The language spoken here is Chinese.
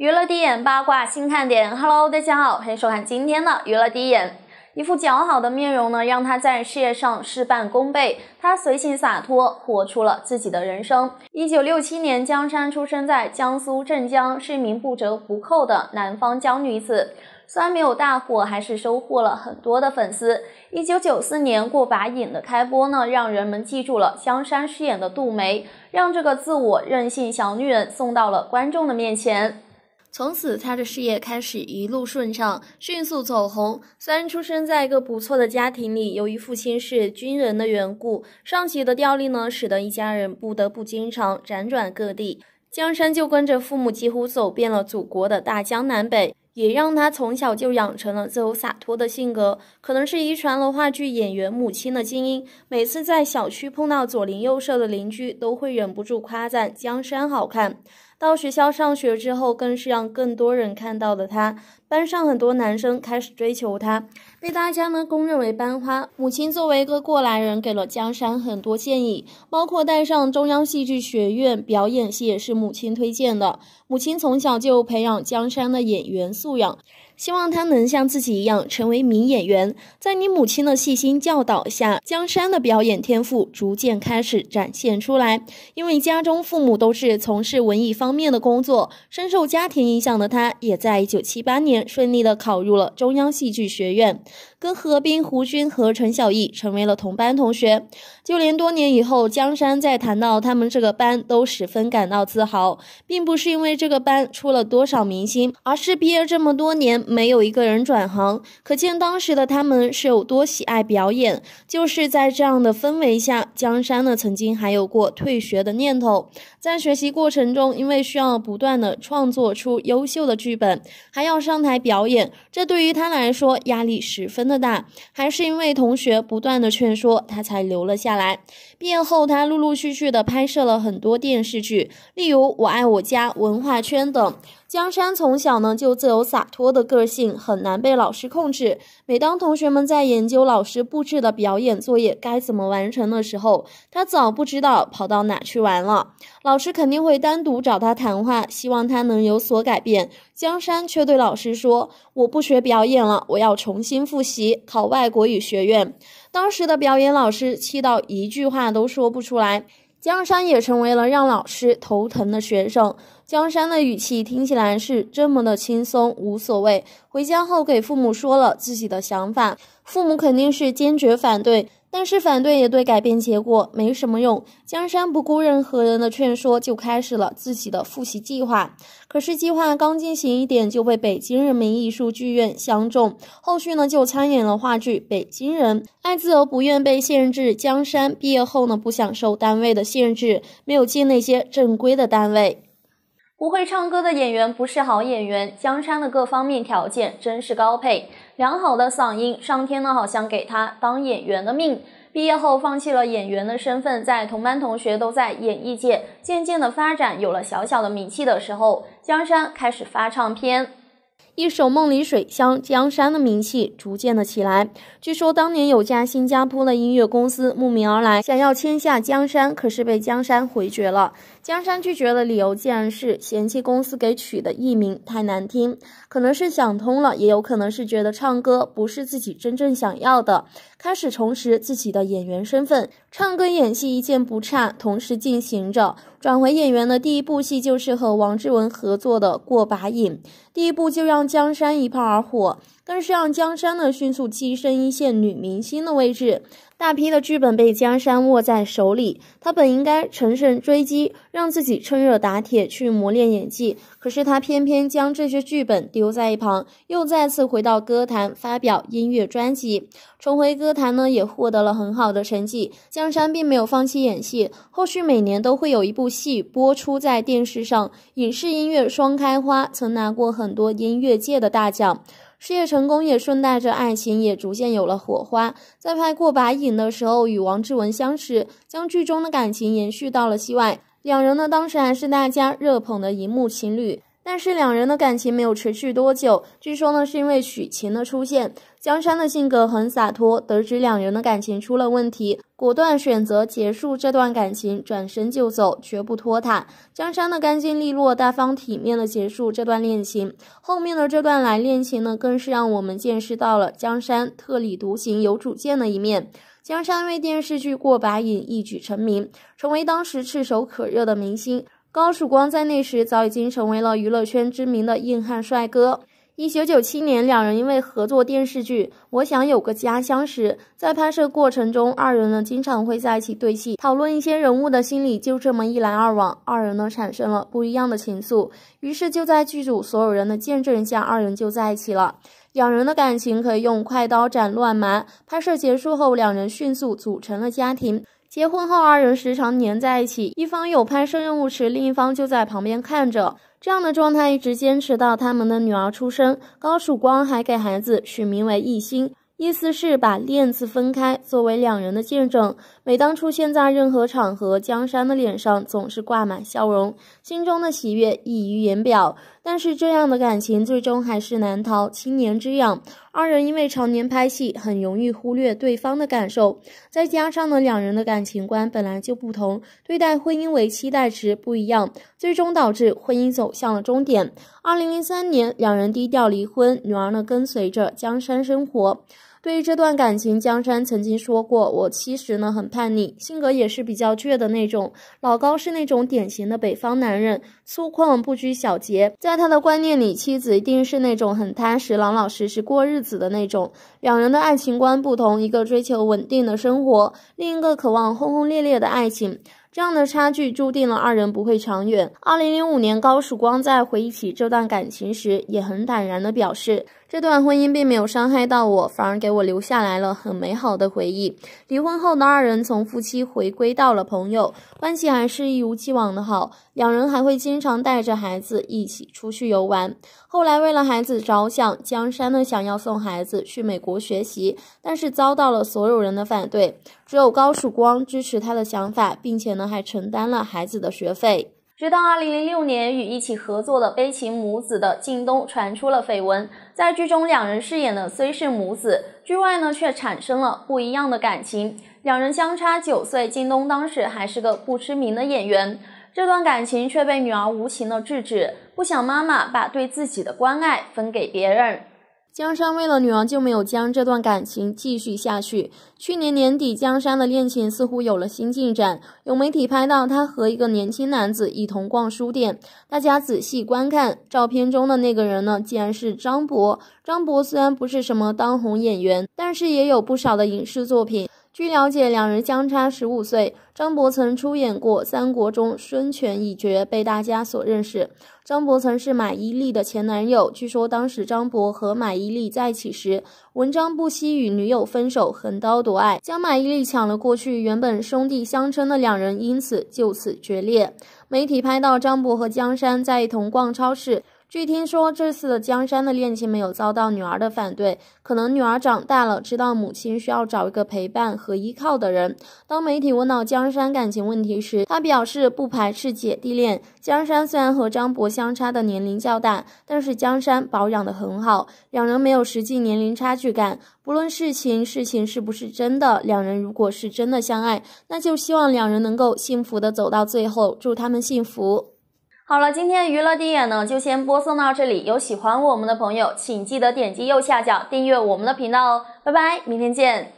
娱乐第一眼八卦新看点，Hello，大家好，欢迎收看今天的娱乐第一眼。一副姣好的面容呢，让她在事业上事半功倍。她随性洒脱，活出了自己的人生。一九六七年，江山出生在江苏镇江，是一名不折不扣的南方娇女子。虽然没有大火，还是收获了很多的粉丝。一九九四年，《过把瘾》的开播呢，让人们记住了江山饰演的杜梅，让这个自我任性小女人送到了观众的面前。从此，他的事业开始一路顺畅，迅速走红。虽然出生在一个不错的家庭里，由于父亲是军人的缘故，上级的调令呢，使得一家人不得不经常辗转各地。江山就跟着父母几乎走遍了祖国的大江南北，也让他从小就养成了自由洒脱的性格。可能是遗传了话剧演员母亲的基因，每次在小区碰到左邻右舍的邻居，都会忍不住夸赞江山好看。到学校上学之后，更是让更多人看到了他。班上很多男生开始追求他，被大家呢公认为班花。母亲作为一个过来人，给了江山很多建议，包括带上中央戏剧学院表演系也是母亲推荐的。母亲从小就培养江山的演员素养。希望他能像自己一样成为名演员。在你母亲的细心教导下，江山的表演天赋逐渐开始展现出来。因为家中父母都是从事文艺方面的工作，深受家庭影响的他，也在一九七八年顺利的考入了中央戏剧学院，跟何冰、胡军和陈小艺成为了同班同学。就连多年以后，江山在谈到他们这个班，都十分感到自豪，并不是因为这个班出了多少明星，而是毕业这么多年。没有一个人转行，可见当时的他们是有多喜爱表演。就是在这样的氛围下，江山呢曾经还有过退学的念头。在学习过程中，因为需要不断的创作出优秀的剧本，还要上台表演，这对于他来说压力十分的大。还是因为同学不断的劝说，他才留了下来。毕业后，他陆陆续续的拍摄了很多电视剧，例如《我爱我家》《文化圈》等。江山从小呢就自由洒脱的个性，很难被老师控制。每当同学们在研究老师布置的表演作业该怎么完成的时候，他早不知道跑到哪去玩了。老师肯定会单独找他谈话，希望他能有所改变。江山却对老师说：“我不学表演了，我要重新复习，考外国语学院。”当时的表演老师气到一句话都说不出来。江山也成为了让老师头疼的学生。江山的语气听起来是这么的轻松，无所谓。回家后给父母说了自己的想法，父母肯定是坚决反对。但是反对也对改变结果没什么用。江山不顾任何人的劝说，就开始了自己的复习计划。可是计划刚进行一点，就被北京人民艺术剧院相中。后续呢，就参演了话剧《北京人》。爱自由不愿被限制，江山毕业后呢，不想受单位的限制，没有进那些正规的单位。不会唱歌的演员不是好演员。江山的各方面条件真是高配，良好的嗓音，上天呢好像给他当演员的命。毕业后放弃了演员的身份，在同班同学都在演艺界，渐渐的发展有了小小的名气的时候，江山开始发唱片。一首《梦里水乡》，江山的名气逐渐的起来。据说当年有家新加坡的音乐公司慕名而来，想要签下江山，可是被江山回绝了。江山拒绝的理由竟然是嫌弃公司给取的艺名太难听，可能是想通了，也有可能是觉得唱歌不是自己真正想要的，开始重拾自己的演员身份，唱歌演戏一件不差同时进行着。转回演员的第一部戏就是和王志文合作的《过把瘾》，第一部就让。江山一炮而火。更是让江山呢迅速跻身一线女明星的位置，大批的剧本被江山握在手里。他本应该乘胜追击，让自己趁热打铁去磨练演技。可是他偏偏将这些剧本丢在一旁，又再次回到歌坛发表音乐专辑。重回歌坛呢，也获得了很好的成绩。江山并没有放弃演戏，后续每年都会有一部戏播出在电视上，影视音乐双开花，曾拿过很多音乐界的大奖。事业成功也顺带着爱情也逐渐有了火花。在拍《过把瘾》的时候与王志文相识，将剧中的感情延续到了戏外，两人呢当时还是大家热捧的荧幕情侣。但是两人的感情没有持续多久，据说呢是因为许晴的出现。江山的性格很洒脱，得知两人的感情出了问题。果断选择结束这段感情，转身就走，绝不拖沓。江山的干净利落、大方体面的结束这段恋情，后面的这段来恋情呢，更是让我们见识到了江山特立独行、有主见的一面。江山为电视剧《过把瘾》一举成名，成为当时炙手可热的明星。高曙光在那时早已经成为了娱乐圈知名的硬汉帅哥。一九九七年，两人因为合作电视剧《我想有个家乡》时，在拍摄过程中，二人呢经常会在一起对戏，讨论一些人物的心理，就这么一来二往，二人呢产生了不一样的情愫，于是就在剧组所有人的见证下，二人就在一起了。两人的感情可以用快刀斩乱麻。拍摄结束后，两人迅速组成了家庭。结婚后，二人时常黏在一起，一方有拍摄任务时，另一方就在旁边看着。这样的状态一直坚持到他们的女儿出生，高曙光还给孩子取名为艺兴，意思是把恋字分开，作为两人的见证。每当出现在任何场合，江山的脸上总是挂满笑容，心中的喜悦溢于言表。但是这样的感情最终还是难逃七年之痒。二人因为常年拍戏，很容易忽略对方的感受，再加上呢，两人的感情观本来就不同，对待婚姻为期待值不一样，最终导致婚姻走向了终点。二零零三年，两人低调离婚，女儿呢跟随着江山生活。对于这段感情，江山曾经说过：“我其实呢很叛逆，性格也是比较倔的那种。老高是那种典型的北方男人，粗犷不拘小节，在他的观念里，妻子一定是那种很踏实、老老实实过日子的那种。两人的爱情观不同，一个追求稳定的生活，另一个渴望轰轰烈烈的爱情。这样的差距注定了二人不会长远。”二零零五年，高曙光在回忆起这段感情时，也很坦然地表示。这段婚姻并没有伤害到我，反而给我留下来了很美好的回忆。离婚后的二人从夫妻回归到了朋友，关系还是一如既往的好。两人还会经常带着孩子一起出去游玩。后来为了孩子着想，江山呢想要送孩子去美国学习，但是遭到了所有人的反对，只有高曙光支持他的想法，并且呢还承担了孩子的学费。直到二零零六年，与一起合作的《悲情母子》的靳东传出了绯闻。在剧中，两人饰演的虽是母子，剧外呢却产生了不一样的感情。两人相差九岁，靳东当时还是个不知名的演员，这段感情却被女儿无情的制止，不想妈妈把对自己的关爱分给别人。江山为了女儿就没有将这段感情继续下去。去年年底，江山的恋情似乎有了新进展，有媒体拍到他和一个年轻男子一同逛书店。大家仔细观看照片中的那个人呢，竟然是张博。张博虽然不是什么当红演员，但是也有不少的影视作品。据了解，两人相差十五岁。张博曾出演过《三国》中孙权一角，被大家所认识。张博曾是马伊琍的前男友，据说当时张博和马伊琍在一起时，文章不惜与女友分手，横刀夺爱，将马伊琍抢了过去。原本兄弟相称的两人，因此就此决裂。媒体拍到张博和江山在一同逛超市。据听说，这次的江山的恋情没有遭到女儿的反对，可能女儿长大了，知道母亲需要找一个陪伴和依靠的人。当媒体问到江山感情问题时，他表示不排斥姐弟恋。江山虽然和张博相差的年龄较大，但是江山保养的很好，两人没有实际年龄差距感。不论事情事情是不是真的，两人如果是真的相爱，那就希望两人能够幸福的走到最后，祝他们幸福。好了，今天娱乐第一眼呢，就先播送到这里。有喜欢我们的朋友，请记得点击右下角订阅我们的频道哦。拜拜，明天见。